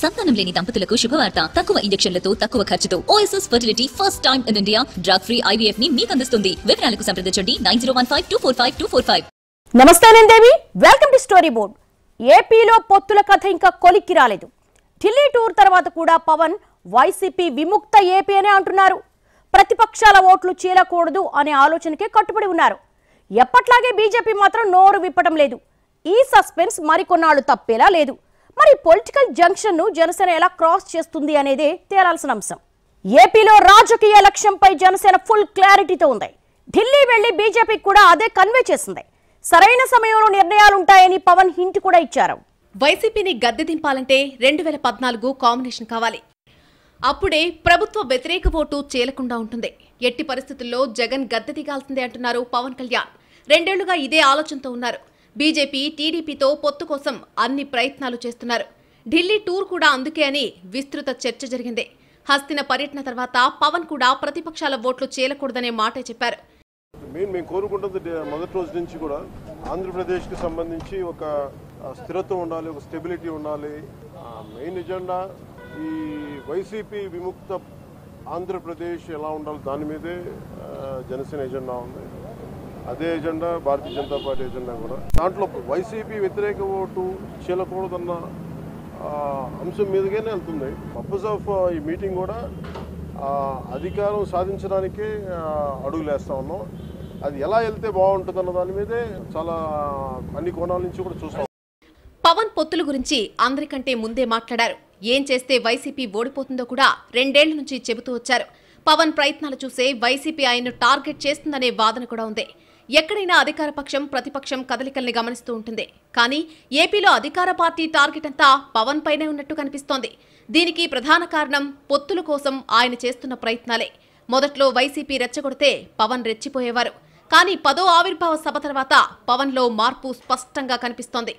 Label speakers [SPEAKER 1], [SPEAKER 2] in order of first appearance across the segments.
[SPEAKER 1] సంతానం లేని దంపతులకు శుభవార్త తక్కువ ఇంజక్షన్లతో తక్కువ ఖర్చుతో OSS fertility first time in India drug free IVF ని మీకు అందిస్తుంది వివరాలకు సంప్రదించండి nine zero one five two four five two four five
[SPEAKER 2] నమస్తే Devi welcome to story board ఏపీలో పొత్తుల కథ ఇంకా కొలిక్కి రాలేదు ఢిల్లీ టూర్ తర్వాత కూడా పవన్ వైసీపీ విముక్త ఏపీ అనే అంటున్నారు ప్రతిపక్షాల ఓట్లు చీలకూడదు అనే ఆలోచనకే కట్టుబడి ఉన్నారు ఎప్పట్లాగే బీజేపీ మాత్రం నోరు విప్పటం లేదు ఈ సస్పెన్స్ మరికొన్నాళ్ళు తప్పేలా లేదు మరి పొలిటికల్ జంక్షన్ను జనసేన ఎలా క్రాస్ చేస్తుంది అనేది తేలాల్సిన అంశం ఏపీలో రాజకీయ లక్ష్యంపై జనసేన ఫుల్ క్లారిటీతో ఉంది ఢిల్లీ వెళ్లి బీజేపీకి కూడా అదే కన్వే చేసింది సరైన సమయంలో నిర్ణయాలుంటాయని పవన్ హింట్ కూడా ఇచ్చారు వైసీపీని గద్దె దింపాలంటే రెండు వేల
[SPEAKER 1] పద్నాలుగు కాంబినేషన్ కావాలి అప్పుడే ప్రభుత్వ వ్యతిరేక ఓటు చేయకుండా ఉంటుంది ఎట్టి పరిస్థితుల్లో జగన్ గద్దె దిగాల్సిందే అంటున్నారు పవన్ కళ్యాణ్ రెండేళ్లుగా ఇదే ఆలోచనతో ఉన్నారు బీజేపీ టీడీపీతో పొత్తు కోసం అన్ని ప్రయత్నాలు చేస్తున్నారు ఢిల్లీ టూర్ కూడా అందుకే అని విస్తృత చర్చ జరిగింది హస్తిన పర్యటన తర్వాత పవన్ కూడా ప్రతిపక్షాల ఓట్లు చేలకూడదనే మాటే చెప్పారు
[SPEAKER 3] మేము మేము కోరుకుంటుంది మొదటి రోజు నుంచి కూడా ఆంధ్రప్రదేశ్కి సంబంధించి ఒక స్థిరత్వం ఉండాలి ఒక స్టెబిలిటీ ఉండాలి మెయిన్ ఎజెండా ఈ వైసీపీ విముక్త ఆంధ్రప్రదేశ్ ఎలా ఉండాలి దాని మీదే జనసేన ఎజెండా ఉంది అదే agenda Bharatiya Janata party agenda కూడా దాంట్లో వైసీపీ వ్యతిరేక ఓటు చీలకూడదన్న అంశం మీదుగానే వెళ్తుంది పర్పస్ ఆఫ్ ఈ మీటింగ్ కూడా అధికారం సాధించడానికి అడుగులేస్తా ఉన్నాం అది ఎలా వెళ్తే బాగుంటుందన్న దాని మీదే చాలా
[SPEAKER 1] అన్ని కోణాల నుంచి కూడా చూస్తాం పవన్ పొత్తుల గురించి అందరికంటే ముందే మాట్లాడారు ఏం చేస్తే వైసీపీ ఓడిపోతుందో కూడా రెండేళ్ల నుంచి చెబుతూ వచ్చారు పవన్ ప్రయత్నాలు చూసే వైసీపీ ఆయన్ను టార్గెట్ చేస్తుందనే వాదన కూడా ఉంది ఎక్కడైనా అధికార పక్షం ప్రతిపక్షం కదలికల్ని గమనిస్తూ ఉంటుంది కానీ ఏపీలో అధికార పార్టీ టార్గెట్ అంతా పవన్ పైనే ఉన్నట్టు కనిపిస్తోంది దీనికి ప్రధాన కారణం పొత్తుల కోసం ఆయన చేస్తున్న ప్రయత్నాలే మొదట్లో వైసీపీ రెచ్చగొడితే పవన్ రెచ్చిపోయేవారు కానీ పదో ఆవిర్భావ సభ తర్వాత పవన్లో మార్పు స్పష్టంగా కనిపిస్తోంది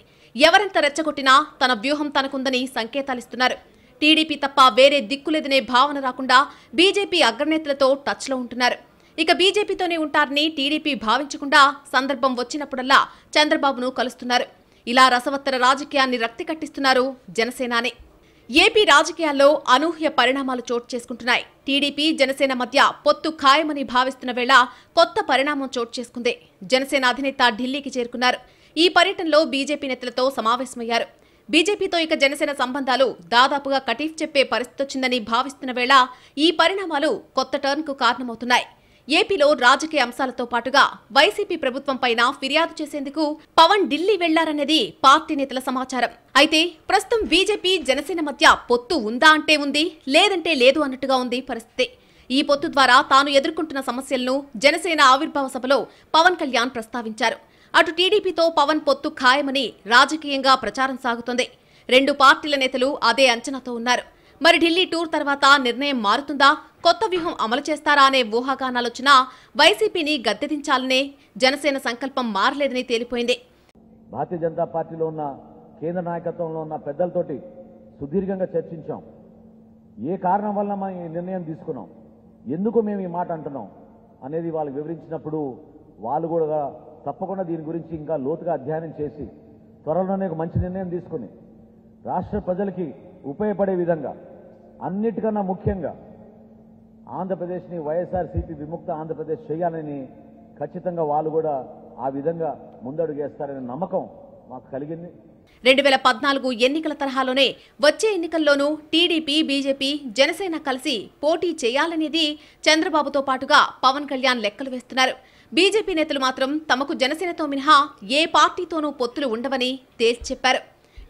[SPEAKER 1] ఎవరెంత రెచ్చగొట్టినా తన వ్యూహం తనకుందని సంకేతాలిస్తున్నారు టీడీపీ తప్ప వేరే దిక్కులేదనే భావన రాకుండా బీజేపీ అగ్రనేతలతో టచ్లో ఉంటున్నారు ఇక బీజేపీతోనే ఉంటారని టీడీపీ భావించకుండా సందర్భం వచ్చినప్పుడల్లా చంద్రబాబును కలుస్తున్నారు ఇలా రసవత్తర రాజకీయాన్ని రక్తి కట్టిస్తున్నారు జనసేనాని ఏపీ రాజకీయాల్లో అనూహ్య పరిణామాలు చోటు చేసుకుంటున్నాయి టీడీపీ జనసేన మధ్య పొత్తు ఖాయమని భావిస్తున్న వేళ కొత్త పరిణామం చోటు చేసుకుంది జనసేన అధినేత ఢిల్లీకి చేరుకున్నారు ఈ పర్యటనలో బీజేపీ నేతలతో సమావేశమయ్యారు బీజేపీతో ఇక జనసేన సంబంధాలు దాదాపుగా కటీఫ్ చెప్పే పరిస్థితి వచ్చిందని భావిస్తున్న వేళ ఈ పరిణామాలు కొత్త టర్న్కు కారణమవుతున్నాయి ఏపీలో రాజకీయ అంశాలతో పాటుగా వైసీపీ ప్రభుత్వంపైన ఫిర్యాదు చేసేందుకు పవన్ ఢిల్లీ వెళ్లారన్నది పార్టీ నేతల సమాచారం అయితే ప్రస్తుతం బీజేపీ జనసేన మధ్య పొత్తు ఉందా అంటే ఉంది లేదంటే లేదు అన్నట్టుగా ఉంది పరిస్థితి ఈ పొత్తు ద్వారా తాను ఎదుర్కొంటున్న సమస్యలను జనసేన ఆవిర్భావ సభలో పవన్ కళ్యాణ్ ప్రస్తావించారు అటు టీడీపీతో పవన్ పొత్తు ఖాయమని రాజకీయంగా ప్రచారం సాగుతోంది రెండు పార్టీల నేతలు అదే అంచనాతో ఉన్నారు మరి ఢిల్లీ టూర్ తర్వాత నిర్ణయం మారుతుందా కొత్త వ్యూహం అమలు చేస్తారా అనే ఊహాగానాలొచ్చినా వైసీపీని గద్దెదించాలనే జనసేన సంకల్పం మారలేదని తేలిపోయింది
[SPEAKER 3] భారతీయ జనతా పార్టీలో ఉన్న కేంద్ర నాయకత్వంలో ఉన్న పెద్దలతోటి సుదీర్ఘంగా చర్చించాం ఏ కారణం వల్ల మనం ఈ నిర్ణయం తీసుకున్నాం ఎందుకు మేము ఈ మాట అంటున్నాం అనేది వాళ్ళు వివరించినప్పుడు వాళ్ళు కూడా తప్పకుండా దీని గురించి ఇంకా లోతుగా అధ్యయనం చేసి త్వరలోనే ఒక మంచి నిర్ణయం తీసుకుని రాష్ట్ర ప్రజలకి ఉపయోగపడే విధంగా అన్నిటికన్నా ముఖ్యంగా ఆంధ్రప్రదేశ్ని వైఎస్ఆర్సీపీ విముక్త ఆంధ్రప్రదేశ్ చేయాలని ఖచ్చితంగా వాళ్ళు కూడా ఆ విధంగా ముందడుగేస్తారనే
[SPEAKER 1] నమ్మకం మాకు కలిగింది రెండు వేల పద్నాలుగు ఎన్నికల తరహాలోనే వచ్చే ఎన్నికల్లోనూ టీడీపీ బీజేపీ జనసేన కలిసి పోటీ చేయాలనేది చంద్రబాబుతో పాటుగా పవన్ కళ్యాణ్ లెక్కలు వేస్తున్నారు బీజేపీ నేతలు మాత్రం తమకు జనసేనతో మినహా ఏ పార్టీతోనూ పొత్తులు ఉండవని తేల్చి చెప్పారు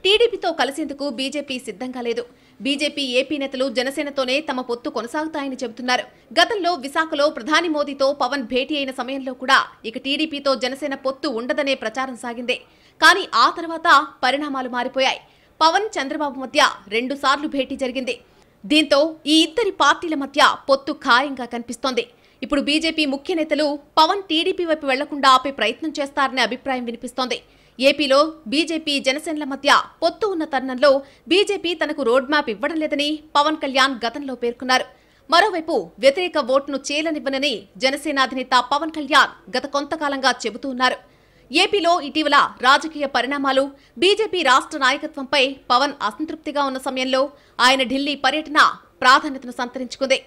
[SPEAKER 1] టీడీపీతో కలిసేందుకు బీజేపీ సిద్ధంగా లేదు బీజేపీ ఏపీ నేతలు జనసేనతోనే తమ పొత్తు కొనసాగుతాయని చెబుతున్నారు గతంలో విశాఖలో ప్రధాని మోదీతో పవన్ భేటీ అయిన సమయంలో కూడా ఇక టీడీపీతో జనసేన పొత్తు ఉండదనే ప్రచారం సాగింది కానీ ఆ తర్వాత పరిణామాలు మారిపోయాయి పవన్ చంద్రబాబు మధ్య రెండుసార్లు భేటీ జరిగింది దీంతో ఈ ఇద్దరి పార్టీల మధ్య పొత్తు ఖాయంగా కనిపిస్తోంది ఇప్పుడు బీజేపీ ముఖ్య నేతలు పవన్ టీడీపీ వైపు వెళ్లకుండా ఆపే ప్రయత్నం చేస్తారనే అభిప్రాయం వినిపిస్తోంది ఏపీలో బీజేపీ జనసేనల మధ్య పొత్తు ఉన్న తరుణంలో బీజేపీ తనకు రోడ్ మ్యాప్ ఇవ్వడం లేదని పవన్ కళ్యాణ్ గతంలో పేర్కొన్నారు మరోవైపు వ్యతిరేక ఓటును చేయలనివ్వనని జనసేన అధినేత పవన్ కళ్యాణ్ గత కొంతకాలంగా చెబుతూ ఉన్నారు ఏపీలో ఇటీవల రాజకీయ పరిణామాలు బీజేపీ రాష్ట్ర నాయకత్వంపై పవన్ అసంతృప్తిగా ఉన్న సమయంలో ఆయన ఢిల్లీ పర్యటన ప్రాధాన్యతను సంతరించుకుంది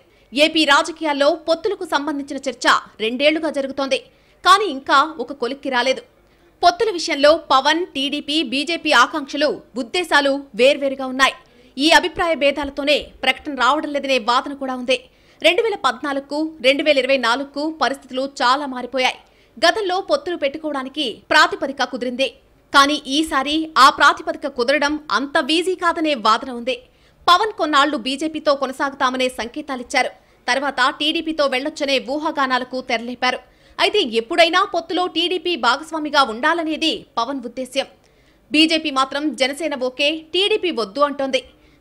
[SPEAKER 1] ఏపీ రాజకీయాల్లో పొత్తులకు సంబంధించిన చర్చ రెండేళ్లుగా జరుగుతోంది కానీ ఇంకా ఒక కొలిక్కి రాలేదు పొత్తుల విషయంలో పవన్ టీడీపీ బీజేపీ ఆకాంక్షలు ఉద్దేశాలు వేర్వేరుగా ఉన్నాయి ఈ అభిప్రాయ భేదాలతోనే ప్రకటన రావడం లేదనే వాదన కూడా ఉంది రెండు వేల పద్నాలుగుకు రెండు వేల ఇరవై నాలుగుకు పరిస్థితులు చాలా మారిపోయాయి గతంలో పొత్తులు పెట్టుకోవడానికి ప్రాతిపదిక కుదిరింది కానీ ఈసారి ఆ ప్రాతిపదిక కుదరడం అంత వీజీ కాదనే వాదన ఉంది పవన్ కొన్నాళ్లు బీజేపీతో కొనసాగుతామనే సంకేతాలిచ్చారు తర్వాత టీడీపీతో వెళ్లొచ్చనే ఊహాగానాలకు తెరలేపారు అయితే ఎప్పుడైనా పొత్తులో టీడీపీ భాగస్వామిగా ఉండాలనేది పవన్ ఉద్దేశ్యం బీజేపీ మాత్రం జనసేన ఓకే టీడీపీ వద్దు అంటోంది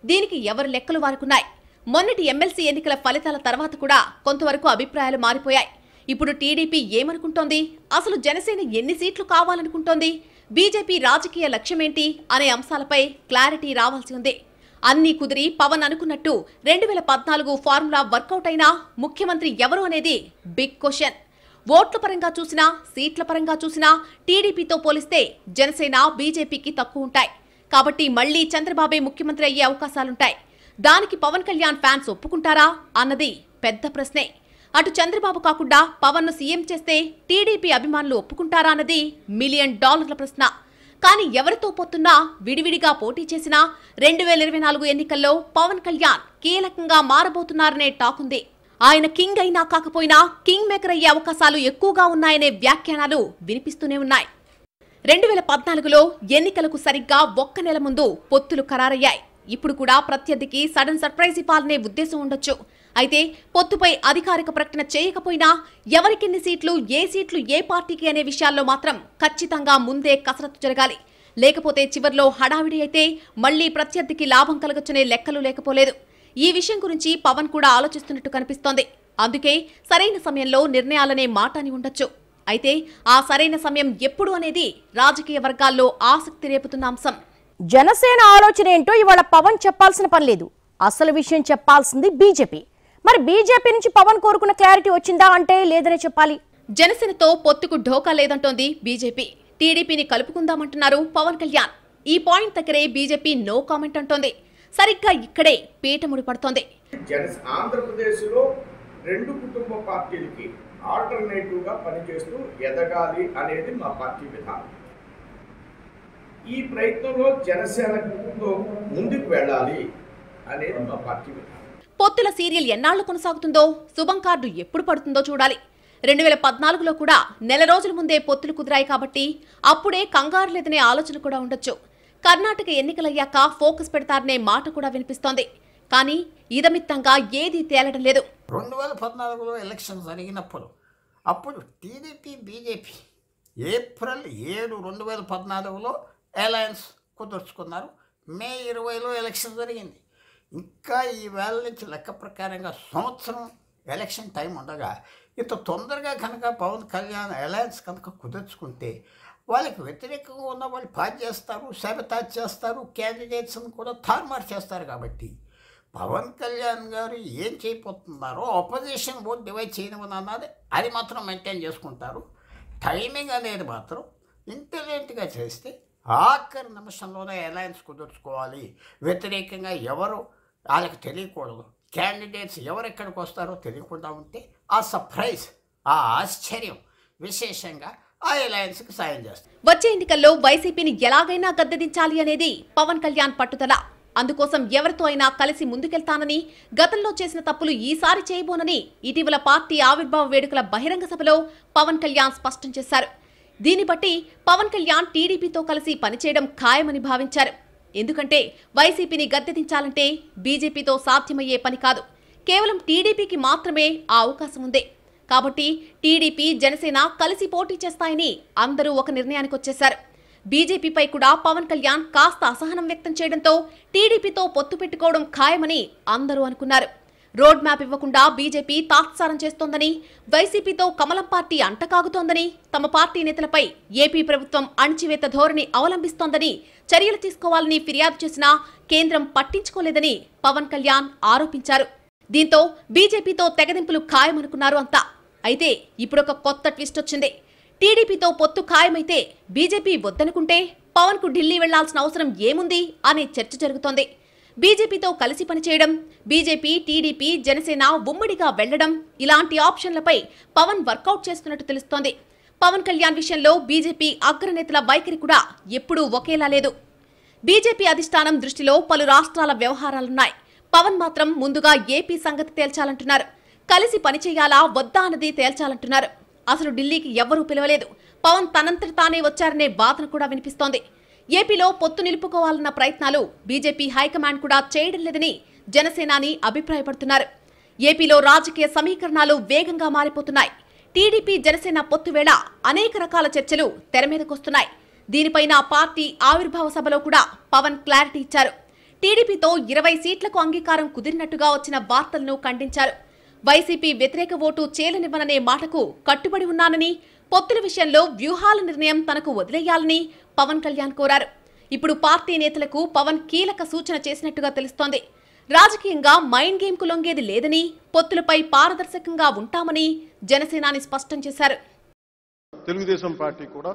[SPEAKER 1] దీనికి ఎవరు లెక్కలు వారుకున్నాయి మొన్నటి ఎమ్మెల్సీ ఎన్నికల ఫలితాల తర్వాత కూడా కొంతవరకు అభిప్రాయాలు మారిపోయాయి ఇప్పుడు టీడీపీ ఏమనుకుంటోంది అసలు జనసేన ఎన్ని సీట్లు కావాలనుకుంటోంది బీజేపీ రాజకీయ లక్ష్యమేంటి అనే అంశాలపై క్లారిటీ రావాల్సి ఉంది అన్నీ కుదిరి పవన్ అనుకున్నట్టు రెండు వేల పద్నాలుగు ఫార్ములా వర్కౌట్ అయినా ముఖ్యమంత్రి ఎవరు అనేది బిగ్ క్వశ్చన్ ఓట్ల పరంగా చూసినా సీట్ల పరంగా చూసినా టీడీపీతో పోలిస్తే జనసేన బీజేపీకి తక్కువ ఉంటాయి కాబట్టి మళ్లీ చంద్రబాబే ముఖ్యమంత్రి అయ్యే అవకాశాలుంటాయి దానికి పవన్ కళ్యాణ్ ఫ్యాన్స్ ఒప్పుకుంటారా అన్నది పెద్ద ప్రశ్నే అటు చంద్రబాబు కాకుండా పవన్ను సీఎం చేస్తే టీడీపీ అభిమానులు ఒప్పుకుంటారా అన్నది మిలియన్ డాలర్ల ప్రశ్న కానీ ఎవరితో పోతున్నా విడివిడిగా పోటీ చేసినా రెండు వేల ఇరవై నాలుగు ఎన్నికల్లో పవన్ కళ్యాణ్ కీలకంగా మారబోతున్నారనే టాక్ ఉంది ఆయన కింగ్ అయినా కాకపోయినా కింగ్ మేకర్ అయ్యే అవకాశాలు ఎక్కువగా ఉన్నాయనే వ్యాఖ్యానాలు వినిపిస్తూనే ఉన్నాయి రెండు వేల పద్నాలుగులో ఎన్నికలకు సరిగ్గా ఒక్క నెల ముందు పొత్తులు ఖరారయ్యాయి ఇప్పుడు కూడా ప్రత్యర్థికి సడన్ సర్ప్రైజ్ ఇవ్వాలనే ఉద్దేశం ఉండొచ్చు అయితే పొత్తుపై అధికారిక ప్రకటన చేయకపోయినా ఎవరికెన్ని సీట్లు ఏ సీట్లు ఏ పార్టీకి అనే విషయాల్లో మాత్రం ఖచ్చితంగా ముందే కసరత్తు జరగాలి లేకపోతే చివర్లో హడావిడి అయితే మళ్లీ ప్రత్యర్థికి లాభం కలగొచ్చనే లెక్కలు లేకపోలేదు ఈ విషయం గురించి పవన్ కూడా ఆలోచిస్తున్నట్టు కనిపిస్తోంది అందుకే సరైన సమయంలో నిర్ణయాలనే మాట అని ఉండొచ్చు అయితే ఆ సరైన సమయం ఎప్పుడు అనేది రాజకీయ వర్గాల్లో ఆసక్తి రేపుతున్న అంశం
[SPEAKER 2] జనసేన ఆలోచన ఏంటో ఇవాళ పవన్ చెప్పాల్సిన పని లేదు అసలు విషయం చెప్పాల్సింది బీజేపీ మరి బీజేపీ నుంచి పవన్ కోరుకున్న క్లారిటీ వచ్చిందా
[SPEAKER 1] అంటే లేదనే చెప్పాలి జనసేనతో పొత్తుకు ఢోకా లేదంటోంది బీజేపీ టీడీపీని కలుపుకుందామంటున్నారు పవన్ కళ్యాణ్ ఈ పాయింట్ దగ్గరే బీజేపీ నో కామెంట్ అంటోంది సరిగ్గా ఇక్కడే పీటముడి పడుతోంది
[SPEAKER 2] రెండు కుటుంబ పార్టీలకి పనిచేస్తూ ఎదగాలి అనేది మా పార్టీ విధానం ఈ ప్రయత్నంలో జనసేన ముందుకు వెళ్ళాలి అనేది మా పార్టీ విధానం
[SPEAKER 1] పొత్తుల సీరియల్ ఎన్నాళ్లు కొనసాగుతుందో శుభం కార్డు ఎప్పుడు పడుతుందో చూడాలి రెండు వేల పద్నాలుగులో కూడా నెల రోజుల ముందే పొత్తులు కుదిరాయి కాబట్టి అప్పుడే కంగారు లేదనే ఆలోచన కూడా ఉండొచ్చు కర్ణాటక ఎన్నికలయ్యాక ఫోకస్ పెడతారనే మాట కూడా వినిపిస్తోంది కానీ ఇదమిత్తంగా ఏదీ తేలడం లేదు
[SPEAKER 2] రెండు వేల పద్నాలుగులో ఎలక్షన్ జరిగినప్పుడు అప్పుడు టీడీపీ బీజేపీ ఏప్రిల్ ఏడు రెండు వేల పద్నాలుగులో అలయన్స్ కుదుర్చుకున్నారు మే ఇరవైలో ఎలక్షన్ జరిగింది ఇంకా ఈ వేళ నుంచి లెక్క ప్రకారంగా సంవత్సరం ఎలక్షన్ టైం ఉండగా ఇంత తొందరగా కనుక పవన్ కళ్యాణ్ అలయన్స్ కనుక కుదుర్చుకుంటే వాళ్ళకి వ్యతిరేకంగా ఉన్న వాళ్ళు పాజ్ చేస్తారు సాబితాజ్ చేస్తారు క్యాండిడేట్స్ని కూడా థార్మార్ చేస్తారు కాబట్టి పవన్ కళ్యాణ్ గారు ఏం చేయబోతున్నారో ఆపోజిషన్ ఓట్ డివైడ్ చేయడం అన్నది అది మాత్రం మెయింటైన్ చేసుకుంటారు టైమింగ్ అనేది మాత్రం ఇంటెలిజెంట్గా చేస్తే ఆఖరి నిమిషంలోనే అలయన్స్ కుదుర్చుకోవాలి వ్యతిరేకంగా ఎవరు వాళ్ళకి తెలియకూడదు క్యాండిడేట్స్ ఎవరు ఎక్కడికి వస్తారో తెలియకుండా ఉంటే ఆ సర్ప్రైజ్ ఆ ఆశ్చర్యం విశేషంగా
[SPEAKER 1] వచ్చే ఎన్నికల్లో వైసీపీని ఎలాగైనా గద్దెదించాలి అనేది పవన్ కళ్యాణ్ పట్టుదల అందుకోసం ఎవరితో అయినా కలిసి ముందుకెళ్తానని గతంలో చేసిన తప్పులు ఈసారి చేయబోనని ఇటీవల పార్టీ ఆవిర్భావ వేడుకల బహిరంగ సభలో పవన్ కళ్యాణ్ స్పష్టం చేశారు దీన్ని బట్టి పవన్ కళ్యాణ్ టీడీపీతో కలిసి పనిచేయడం ఖాయమని భావించారు ఎందుకంటే వైసీపీని గద్దెదించాలంటే బీజేపీతో సాధ్యమయ్యే పని కాదు కేవలం టీడీపీకి మాత్రమే ఆ అవకాశం ఉందే కాబట్టి టీడీపీ జనసేన కలిసి పోటీ చేస్తాయని అందరూ ఒక నిర్ణయానికి వచ్చేశారు బీజేపీపై కూడా పవన్ కళ్యాణ్ కాస్త అసహనం వ్యక్తం చేయడంతో టీడీపీతో పొత్తు పెట్టుకోవడం ఖాయమని అందరూ అనుకున్నారు రోడ్ మ్యాప్ ఇవ్వకుండా బీజేపీ తాత్సారం చేస్తోందని వైసీపీతో కమలం పార్టీ అంటకాగుతోందని తమ పార్టీ నేతలపై ఏపీ ప్రభుత్వం అణచివేత ధోరణి అవలంబిస్తోందని చర్యలు తీసుకోవాలని ఫిర్యాదు చేసినా కేంద్రం పట్టించుకోలేదని పవన్ కళ్యాణ్ ఆరోపించారు దీంతో బీజేపీతో తెగదింపులు ఖాయమనుకున్నారు అంతా అయితే ఇప్పుడు ఒక కొత్త ట్విస్ట్ వచ్చింది టీడీపీతో పొత్తు ఖాయమైతే బీజేపీ వద్దనుకుంటే పవన్ కు ఢిల్లీ వెళ్లాల్సిన అవసరం ఏముంది అనే చర్చ జరుగుతోంది బీజేపీతో కలిసి పనిచేయడం బీజేపీ టీడీపీ జనసేన ఉమ్మడిగా వెళ్లడం ఇలాంటి ఆప్షన్లపై పవన్ వర్కౌట్ చేస్తున్నట్టు తెలుస్తోంది పవన్ కళ్యాణ్ విషయంలో బీజేపీ అగ్రనేతల వైఖరి కూడా ఎప్పుడూ ఒకేలా లేదు బీజేపీ అధిష్టానం దృష్టిలో పలు రాష్ట్రాల వ్యవహారాలున్నాయి పవన్ మాత్రం ముందుగా ఏపీ సంగతి తేల్చాలంటున్నారు కలిసి పనిచేయాలా వద్దా అన్నది తేల్చాలంటున్నారు అసలు ఢిల్లీకి ఎవ్వరూ పిలవలేదు పవన్ తనంతట తానే వచ్చారనే వాదన కూడా వినిపిస్తోంది ఏపీలో పొత్తు నిలుపుకోవాలన్న ప్రయత్నాలు బీజేపీ హైకమాండ్ కూడా చేయడం లేదని జనసేనాని అభిప్రాయపడుతున్నారు ఏపీలో రాజకీయ సమీకరణాలు వేగంగా మారిపోతున్నాయి టీడీపీ జనసేన పొత్తు వేళ అనేక రకాల చర్చలు తెర దీనిపైన పార్టీ ఆవిర్భావ సభలో కూడా పవన్ క్లారిటీ ఇచ్చారు టీడీపీతో ఇరవై సీట్లకు అంగీకారం కుదిరినట్టుగా వచ్చిన వార్తలను ఖండించారు వైసీపీ వ్యతిరేక ఓటు చేలనివ్వననే మాటకు కట్టుబడి ఉన్నానని పొత్తుల విషయంలో వ్యూహాల నిర్ణయం తనకు వదిలేయాలని పవన్ కళ్యాణ్ కోరారు ఇప్పుడు పార్టీ నేతలకు పవన్ కీలక సూచన చేసినట్టుగా తెలుస్తోంది రాజకీయంగా మైండ్ గేమ్కు లొంగేది లేదని పొత్తులపై పారదర్శకంగా ఉంటామని జనసేనాని స్పష్టం చేశారు
[SPEAKER 3] తెలుగుదేశం పార్టీ కూడా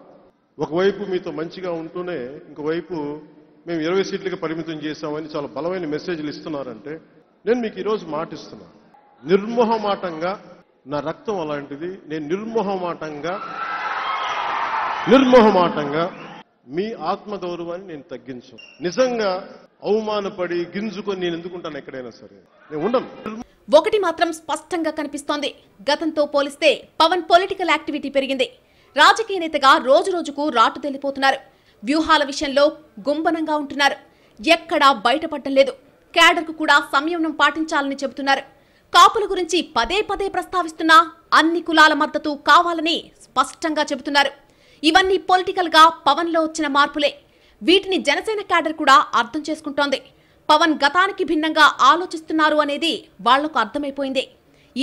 [SPEAKER 3] ఒకవైపు మీతో మంచిగా ఉంటూనే ఇంకోవైపు మేము ఇరవై సీట్లకు పరిమితం చేశామని చాలా బలమైన మెసేజ్లు ఇస్తున్నారంటే నేను మీకు ఈరోజు మాటిస్తున్నాను నిర్మోహమాటంగా నా రక్తం అలాంటిది నేను నిర్మోహమాటంగా నిర్మోహమాటంగా మీ ఆత్మ గౌరవాన్ని నేను తగ్గించు నిజంగా అవమానపడి గింజుకొని నేను
[SPEAKER 1] ఎందుకుంటాను ఎక్కడైనా సరే నేను ఉండను ఒకటి మాత్రం స్పష్టంగా కనిపిస్తోంది గతంతో పోలిస్తే పవన్ పొలిటికల్ యాక్టివిటీ పెరిగింది రాజకీయ నేతగా రోజు రోజుకు రాటు తెలిపోతున్నారు వ్యూహాల విషయంలో గుంబనంగా ఉంటున్నారు ఎక్కడా బయటపడటం లేదు క్యాడర్కు కూడా సంయమనం పాటించాలని చెబుతున్నారు కాపుల గురించి పదే పదే ప్రస్తావిస్తున్నా అన్ని కులాల మద్దతు కావాలని స్పష్టంగా చెబుతున్నారు ఇవన్నీ పొలిటికల్గా పవన్లో వచ్చిన మార్పులే వీటిని జనసేన క్యాడర్ కూడా అర్థం చేసుకుంటోంది పవన్ గతానికి భిన్నంగా ఆలోచిస్తున్నారు అనేది వాళ్లకు అర్థమైపోయింది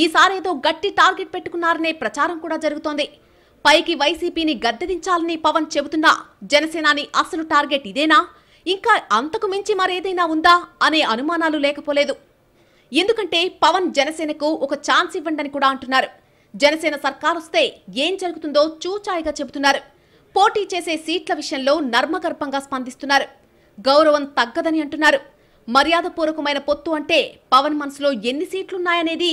[SPEAKER 1] ఈసారేదో గట్టి టార్గెట్ పెట్టుకున్నారనే ప్రచారం కూడా జరుగుతోంది పైకి వైసీపీని గద్దెదించాలని పవన్ చెబుతున్నా జనసేనాని అసలు టార్గెట్ ఇదేనా ఇంకా అంతకు మించి మరేదైనా ఉందా అనే అనుమానాలు లేకపోలేదు ఎందుకంటే పవన్ జనసేనకు ఒక ఛాన్స్ ఇవ్వండి కూడా అంటున్నారు జనసేన సర్కార్ వస్తే ఏం జరుగుతుందో చూచాయిగా చెబుతున్నారు పోటీ చేసే సీట్ల విషయంలో నర్మగర్భంగా స్పందిస్తున్నారు గౌరవం తగ్గదని అంటున్నారు మర్యాదపూర్వకమైన పొత్తు అంటే పవన్ మనసులో ఎన్ని సీట్లున్నాయనేది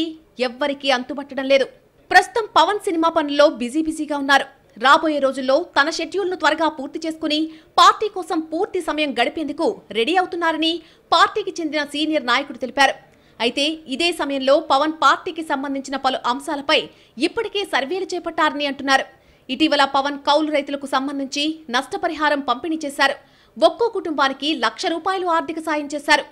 [SPEAKER 1] ఎవ్వరికీ అంతుబట్టడం లేదు ప్రస్తుతం పవన్ సినిమా పనుల్లో బిజీ బిజీగా ఉన్నారు రాబోయే రోజుల్లో తన షెడ్యూల్ను త్వరగా పూర్తి చేసుకుని పార్టీ కోసం పూర్తి సమయం గడిపేందుకు రెడీ అవుతున్నారని పార్టీకి చెందిన సీనియర్ నాయకుడు తెలిపారు అయితే ఇదే సమయంలో పవన్ పార్టీకి సంబంధించిన పలు అంశాలపై ఇప్పటికే సర్వేలు చేపట్టారని అంటున్నారు ఇటీవల పవన్ కౌలు రైతులకు సంబంధించి నష్టపరిహారం పంపిణీ చేశారు ఒక్కో కుటుంబానికి లక్ష రూపాయలు ఆర్థిక సాయం చేశారు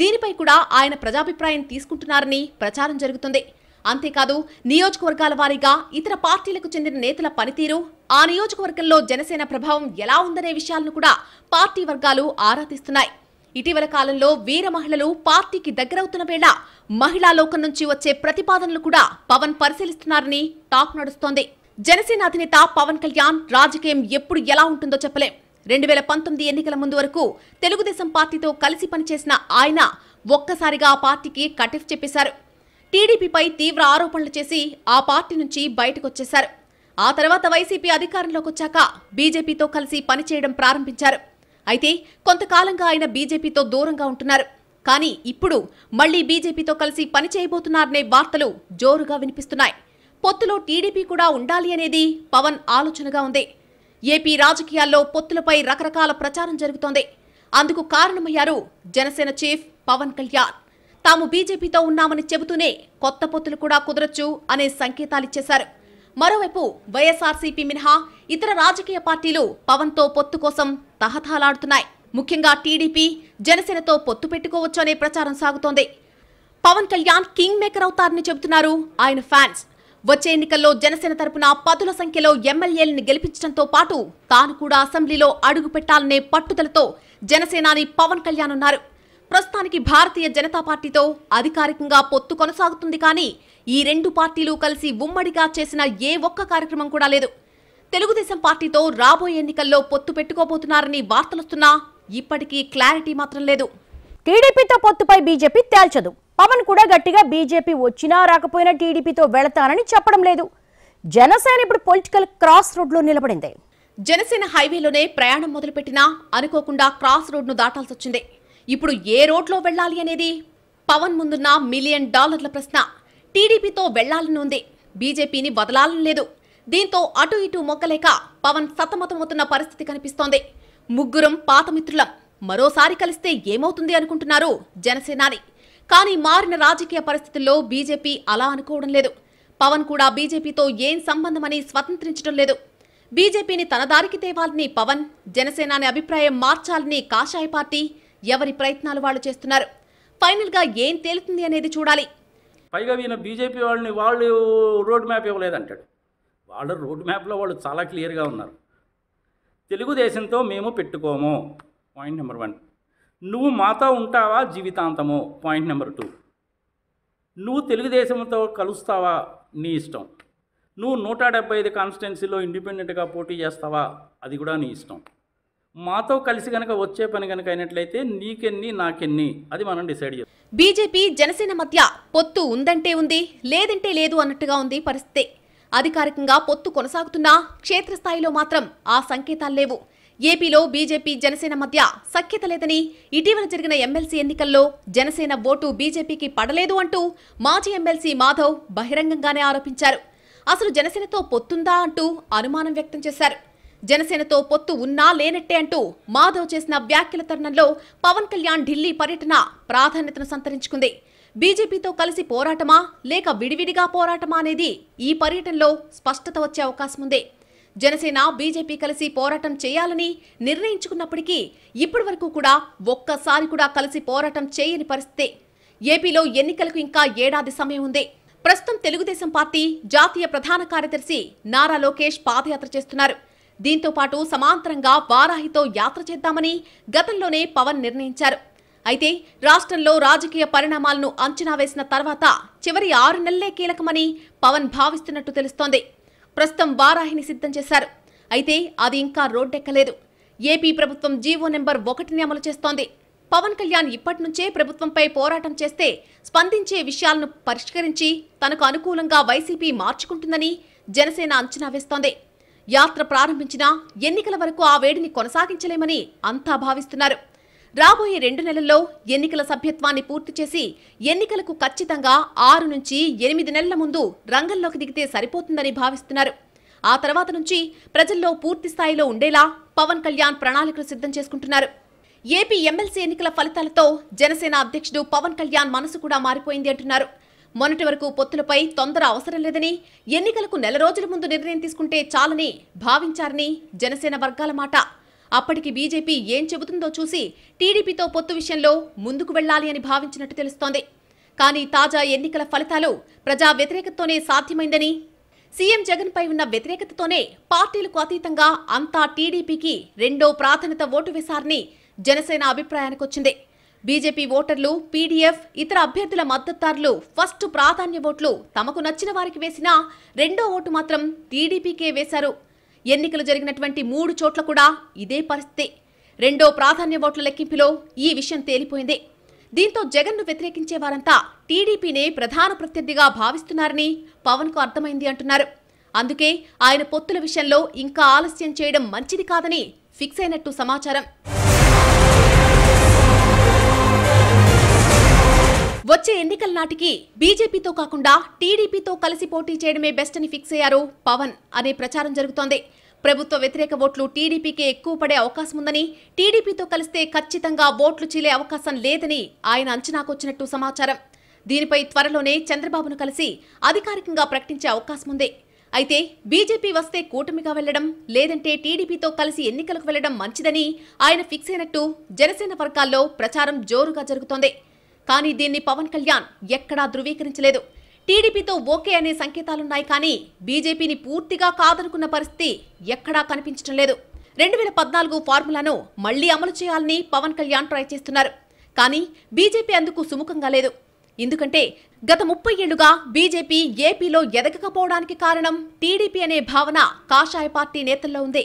[SPEAKER 1] దీనిపై కూడా ఆయన ప్రజాభిప్రాయం తీసుకుంటున్నారని ప్రచారం జరుగుతుంది అంతేకాదు నియోజకవర్గాల వారీగా ఇతర పార్టీలకు చెందిన నేతల పనితీరు ఆ నియోజకవర్గంలో జనసేన ప్రభావం ఎలా ఉందనే విషయాలను కూడా పార్టీ వర్గాలు ఆరాధిస్తున్నాయి ఇటీవల కాలంలో వీర మహిళలు పార్టీకి దగ్గరవుతున్న వేళ మహిళా లోకం నుంచి వచ్చే ప్రతిపాదనలు కూడా పవన్ పరిశీలిస్తున్నారని టాక్ నడుస్తోంది జనసేన అధినేత పవన్ కళ్యాణ్ రాజకీయం ఎప్పుడు ఎలా ఉంటుందో చెప్పలేం రెండు వేల పంతొమ్మిది ఎన్నికల ముందు వరకు తెలుగుదేశం పార్టీతో కలిసి పనిచేసిన ఆయన ఒక్కసారిగా ఆ పార్టీకి కటిఫ్ చెప్పేశారు టీడీపీపై తీవ్ర ఆరోపణలు చేసి ఆ పార్టీ నుంచి బయటకొచ్చేశారు ఆ తర్వాత వైసీపీ అధికారంలోకి వచ్చాక బీజేపీతో కలిసి పనిచేయడం ప్రారంభించారు అయితే కొంతకాలంగా ఆయన బీజేపీతో దూరంగా ఉంటున్నారు కానీ ఇప్పుడు మళ్లీ బీజేపీతో కలిసి పనిచేయబోతున్నారనే వార్తలు జోరుగా వినిపిస్తున్నాయి పొత్తులో టీడీపీ కూడా ఉండాలి అనేది పవన్ ఆలోచనగా ఉంది ఏపీ రాజకీయాల్లో పొత్తులపై రకరకాల ప్రచారం జరుగుతోంది అందుకు కారణమయ్యారు జనసేన చీఫ్ పవన్ కళ్యాణ్ తాము బీజేపీతో ఉన్నామని చెబుతూనే కొత్త పొత్తులు కూడా కుదరొచ్చు అనే సంకేతాలిచ్చేశారు మరోవైపు వైఎస్ఆర్సీపీ మినహా ఇతర రాజకీయ పార్టీలు పవన్తో పొత్తు కోసం తహతహలాడుతున్నాయి ముఖ్యంగా టీడీపీ జనసేనతో పొత్తు పెట్టుకోవచ్చు అనే ప్రచారం సాగుతోంది పవన్ కళ్యాణ్ కింగ్ మేకర్ అవుతారని చెబుతున్నారు ఆయన ఫ్యాన్స్ వచ్చే ఎన్నికల్లో జనసేన తరపున పదుల సంఖ్యలో ఎమ్మెల్యేలను గెలిపించడంతో పాటు తాను కూడా అసెంబ్లీలో అడుగు పెట్టాలనే పట్టుదలతో జనసేనాని పవన్ కళ్యాణ్ ఉన్నారు ప్రస్తుతానికి భారతీయ జనతా పార్టీతో అధికారికంగా పొత్తు కొనసాగుతుంది కానీ ఈ రెండు పార్టీలు కలిసి ఉమ్మడిగా చేసిన ఏ ఒక్క కార్యక్రమం కూడా లేదు తెలుగుదేశం పార్టీతో రాబోయే ఎన్నికల్లో పొత్తు పెట్టుకోబోతున్నారని వార్తలొస్తున్నా ఇప్పటికీ క్లారిటీ మాత్రం లేదు
[SPEAKER 2] టీడీపీతో పొత్తుపై బీజేపీ తేల్చదు పవన్ కూడా గట్టిగా బీజేపీ వచ్చినా రాకపోయినా టీడీపీతో వెళతానని చెప్పడం లేదు జనసేన ఇప్పుడు పొలిటికల్ క్రాస్ లో నిలబడింది
[SPEAKER 1] జనసేన హైవేలోనే ప్రయాణం మొదలుపెట్టినా అనుకోకుండా క్రాస్ రోడ్ను దాటాల్సి వచ్చింది ఇప్పుడు ఏ రోడ్లో వెళ్ళాలి అనేది పవన్ ముందున్న మిలియన్ డాలర్ల ప్రశ్న టీడీపీతో వెళ్లాలని ఉంది బీజేపీని వదలాలని లేదు దీంతో అటు ఇటు మొక్కలేక పవన్ సతమతమవుతున్న పరిస్థితి కనిపిస్తోంది ముగ్గురం పాత మిత్రులం మరోసారి కలిస్తే ఏమవుతుంది అనుకుంటున్నారు జనసేనాని కానీ మారిన రాజకీయ పరిస్థితుల్లో బీజేపీ అలా అనుకోవడం లేదు పవన్ కూడా బీజేపీతో ఏం సంబంధమని స్వతంత్రించడం లేదు బీజేపీని తన తేవాలని పవన్ జనసేనాని అభిప్రాయం మార్చాలని కాషాయ పార్టీ ఎవరి ప్రయత్నాలు వాళ్ళు చేస్తున్నారు ఫైనల్ గా ఏం తేలుతుంది అనేది చూడాలి
[SPEAKER 2] పైగా ఈయన బీజేపీ వాళ్ళని వాళ్ళు రోడ్ మ్యాప్ ఇవ్వలేదంటాడు వాళ్ళ రోడ్ మ్యాప్లో వాళ్ళు చాలా క్లియర్గా ఉన్నారు తెలుగుదేశంతో మేము పెట్టుకోము పాయింట్ నెంబర్ వన్ నువ్వు మాతో ఉంటావా జీవితాంతము పాయింట్ నెంబర్ టూ నువ్వు తెలుగుదేశంతో కలుస్తావా నీ ఇష్టం నువ్వు నూట డెబ్బై ఐదు కాన్స్టిట్యున్సీలో ఇండిపెండెంట్గా పోటీ చేస్తావా అది కూడా నీ ఇష్టం మాతో కలిసి కనుక వచ్చే పని కనుక అయినట్లయితే నీకెన్ని నాకెన్ని అది మనం డిసైడ్ చేస్తాం
[SPEAKER 1] బీజేపీ జనసేన మధ్య పొత్తు ఉందంటే ఉంది లేదంటే లేదు అన్నట్టుగా ఉంది పరిస్థితి అధికారికంగా పొత్తు కొనసాగుతున్నా క్షేత్రస్థాయిలో మాత్రం ఆ సంకేతాలు లేవు ఏపీలో బీజేపీ జనసేన మధ్య సఖ్యత లేదని ఇటీవల జరిగిన ఎమ్మెల్సీ ఎన్నికల్లో జనసేన ఓటు బీజేపీకి పడలేదు అంటూ మాజీ ఎమ్మెల్సీ మాధవ్ బహిరంగంగానే ఆరోపించారు అసలు జనసేనతో పొత్తుందా అంటూ అనుమానం వ్యక్తం చేశారు జనసేనతో పొత్తు ఉన్నా లేనట్టే అంటూ మాధవ్ చేసిన వ్యాఖ్యల తరుణంలో పవన్ కళ్యాణ్ ఢిల్లీ పర్యటన ప్రాధాన్యతను సంతరించుకుంది బీజేపీతో కలిసి పోరాటమా లేక విడివిడిగా పోరాటమా అనేది ఈ పర్యటనలో స్పష్టత వచ్చే అవకాశం ఉంది జనసేన బీజేపీ కలిసి పోరాటం చేయాలని నిర్ణయించుకున్నప్పటికీ ఇప్పటి వరకు కూడా ఒక్కసారి కూడా కలిసి పోరాటం చేయని పరిస్థితి ఏపీలో ఎన్నికలకు ఇంకా ఏడాది సమయం ఉంది ప్రస్తుతం తెలుగుదేశం పార్టీ జాతీయ ప్రధాన కార్యదర్శి నారా లోకేష్ పాదయాత్ర చేస్తున్నారు దీంతో పాటు సమాంతరంగా వారాహితో యాత్ర చేద్దామని గతంలోనే పవన్ నిర్ణయించారు అయితే రాష్ట్రంలో రాజకీయ పరిణామాలను అంచనా వేసిన తర్వాత చివరి ఆరు నెలలే కీలకమని పవన్ భావిస్తున్నట్టు తెలుస్తోంది ప్రస్తుతం వారాహిని సిద్ధం చేశారు అయితే అది ఇంకా రోడ్డెక్కలేదు ఏపీ ప్రభుత్వం జీవో నెంబర్ ఒకటిని అమలు చేస్తోంది పవన్ కళ్యాణ్ ఇప్పటి నుంచే ప్రభుత్వంపై పోరాటం చేస్తే స్పందించే విషయాలను పరిష్కరించి తనకు అనుకూలంగా వైసీపీ మార్చుకుంటుందని జనసేన అంచనా వేస్తోంది యాత్ర ప్రారంభించినా ఎన్నికల వరకు ఆ వేడిని కొనసాగించలేమని అంతా భావిస్తున్నారు రాబోయే రెండు నెలల్లో ఎన్నికల సభ్యత్వాన్ని పూర్తి చేసి ఎన్నికలకు ఖచ్చితంగా ఆరు నుంచి ఎనిమిది నెలల ముందు రంగంలోకి దిగితే సరిపోతుందని భావిస్తున్నారు ఆ తర్వాత నుంచి ప్రజల్లో పూర్తి స్థాయిలో ఉండేలా పవన్ కళ్యాణ్ ప్రణాళికలు సిద్ధం చేసుకుంటున్నారు ఏపీ ఎమ్మెల్సీ ఎన్నికల ఫలితాలతో జనసేన అధ్యక్షుడు పవన్ కళ్యాణ్ మనసు కూడా మారిపోయింది అంటున్నారు మొన్నటి వరకు పొత్తులపై తొందర అవసరం లేదని ఎన్నికలకు నెల రోజుల ముందు నిర్ణయం తీసుకుంటే చాలని భావించారని జనసేన వర్గాల మాట అప్పటికి బీజేపీ ఏం చెబుతుందో చూసి టీడీపీతో పొత్తు విషయంలో ముందుకు వెళ్లాలి అని భావించినట్టు తెలుస్తోంది కానీ తాజా ఎన్నికల ఫలితాలు ప్రజా వ్యతిరేకతతోనే సాధ్యమైందని సీఎం జగన్పై ఉన్న వ్యతిరేకతతోనే పార్టీలకు అతీతంగా అంతా టీడీపీకి రెండో ప్రాధాన్యత ఓటు వేశారని జనసేన అభిప్రాయానికొచ్చింది బీజేపీ ఓటర్లు పీడీఎఫ్ ఇతర అభ్యర్థుల మద్దతుదారులు ఫస్ట్ ప్రాధాన్య ఓట్లు తమకు నచ్చిన వారికి వేసినా రెండో ఓటు మాత్రం టీడీపీకే వేశారు ఎన్నికలు జరిగినటువంటి మూడు చోట్ల కూడా ఇదే పరిస్థితి రెండో ప్రాధాన్య ఓట్ల లెక్కింపులో ఈ విషయం తేలిపోయింది దీంతో జగన్ను వ్యతిరేకించే వారంతా టీడీపీనే ప్రధాన ప్రత్యర్థిగా భావిస్తున్నారని పవన్కు అర్థమైంది అంటున్నారు అందుకే ఆయన పొత్తుల విషయంలో ఇంకా ఆలస్యం చేయడం మంచిది కాదని ఫిక్స్ అయినట్టు సమాచారం వచ్చే ఎన్నికల నాటికి బీజేపీతో కాకుండా టీడీపీతో కలిసి పోటీ చేయడమే బెస్ట్ అని ఫిక్స్ అయ్యారు పవన్ అనే ప్రచారం జరుగుతోంది ప్రభుత్వ వ్యతిరేక ఓట్లు టీడీపీకే ఎక్కువ పడే అవకాశం ఉందని టీడీపీతో కలిస్తే ఖచ్చితంగా ఓట్లు చీలే అవకాశం లేదని ఆయన అంచనాకొచ్చినట్టు సమాచారం దీనిపై త్వరలోనే చంద్రబాబును కలిసి అధికారికంగా ప్రకటించే అవకాశం ఉంది అయితే బీజేపీ వస్తే కూటమిగా వెళ్లడం లేదంటే టీడీపీతో కలిసి ఎన్నికలకు వెళ్లడం మంచిదని ఆయన ఫిక్స్ అయినట్టు జనసేన వర్గాల్లో ప్రచారం జోరుగా జరుగుతోంది కానీ దీన్ని పవన్ కళ్యాణ్ ఎక్కడా ధృవీకరించలేదు టీడీపీతో ఓకే అనే సంకేతాలున్నాయి కానీ బీజేపీని పూర్తిగా కాదనుకున్న పరిస్థితి ఎక్కడా కనిపించడం లేదు రెండు వేల పద్నాలుగు ఫార్ములాను మళ్లీ అమలు చేయాలని పవన్ కళ్యాణ్ ట్రై చేస్తున్నారు కానీ బీజేపీ అందుకు సుముఖంగా లేదు ఎందుకంటే గత ముప్పై ఏళ్లుగా బీజేపీ ఏపీలో ఎదగకపోవడానికి కారణం టీడీపీ అనే భావన కాషాయ పార్టీ నేతల్లో ఉంది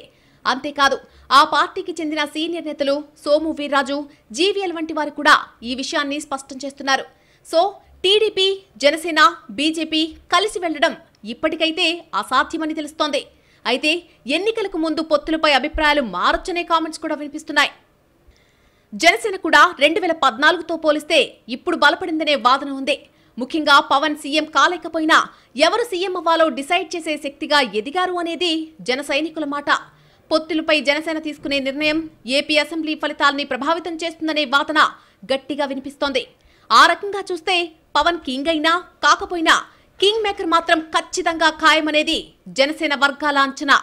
[SPEAKER 1] అంతేకాదు ఆ పార్టీకి చెందిన సీనియర్ నేతలు సోము వీర్రాజు జీవీఎల్ వంటి వారు కూడా ఈ విషయాన్ని స్పష్టం చేస్తున్నారు సో టీడీపీ జనసేన బీజేపీ కలిసి వెళ్లడం ఇప్పటికైతే అసాధ్యమని తెలుస్తోంది అయితే ఎన్నికలకు ముందు పొత్తులపై అభిప్రాయాలు మారొచ్చనే కామెంట్స్ కూడా వినిపిస్తున్నాయి జనసేన కూడా రెండు వేల పద్నాలుగుతో పోలిస్తే ఇప్పుడు బలపడిందనే వాదన ఉంది ముఖ్యంగా పవన్ సీఎం కాలేకపోయినా ఎవరు సీఎం అవ్వాలో డిసైడ్ చేసే శక్తిగా ఎదిగారు అనేది జన మాట పొత్తులపై జనసేన తీసుకునే నిర్ణయం ఏపీ అసెంబ్లీ ఫలితాల్ని ప్రభావితం చేస్తుందనే వాదన గట్టిగా వినిపిస్తోంది ఆ రకంగా చూస్తే పవన్ కింగ్ అయినా కాకపోయినా కింగ్ మేకర్ మాత్రం ఖచ్చితంగా ఖాయమనేది జనసేన వర్గాల అంచనా